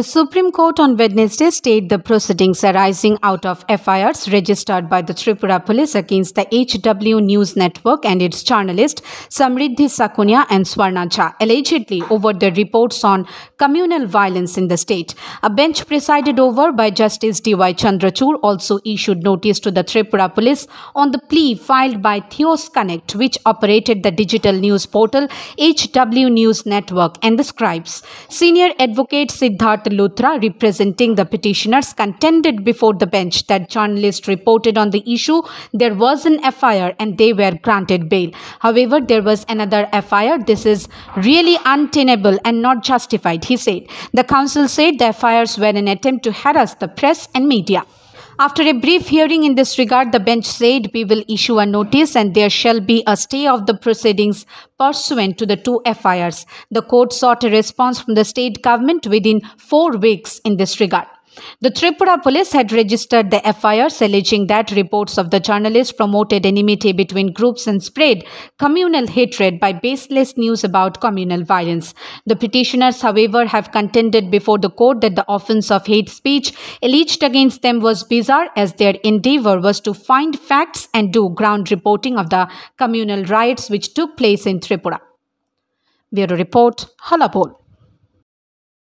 The Supreme Court on Wednesday stated the proceedings arising out of FIRs registered by the Tripura Police against the HW News Network and its journalists Samriddhi Sakunya and Swarna allegedly over the reports on communal violence in the state. A bench presided over by Justice D.Y. Chandrachur also issued notice to the Tripura Police on the plea filed by Theos Connect, which operated the digital news portal HW News Network and the scribes. Senior advocate Siddharth Luthra, representing the petitioners, contended before the bench that journalists reported on the issue there was an FIR and they were granted bail. However, there was another FIR. This is really untenable and not justified, he said. The council said the FIRs were an attempt to harass the press and media. After a brief hearing in this regard, the bench said we will issue a notice and there shall be a stay of the proceedings pursuant to the two FIRs. The court sought a response from the state government within four weeks in this regard. The Tripura police had registered the FIRs alleging that reports of the journalists promoted enmity between groups and spread communal hatred by baseless news about communal violence. The petitioners, however, have contended before the court that the offense of hate speech alleged against them was bizarre as their endeavor was to find facts and do ground reporting of the communal riots which took place in Tripura. Bureau Report, Halapol.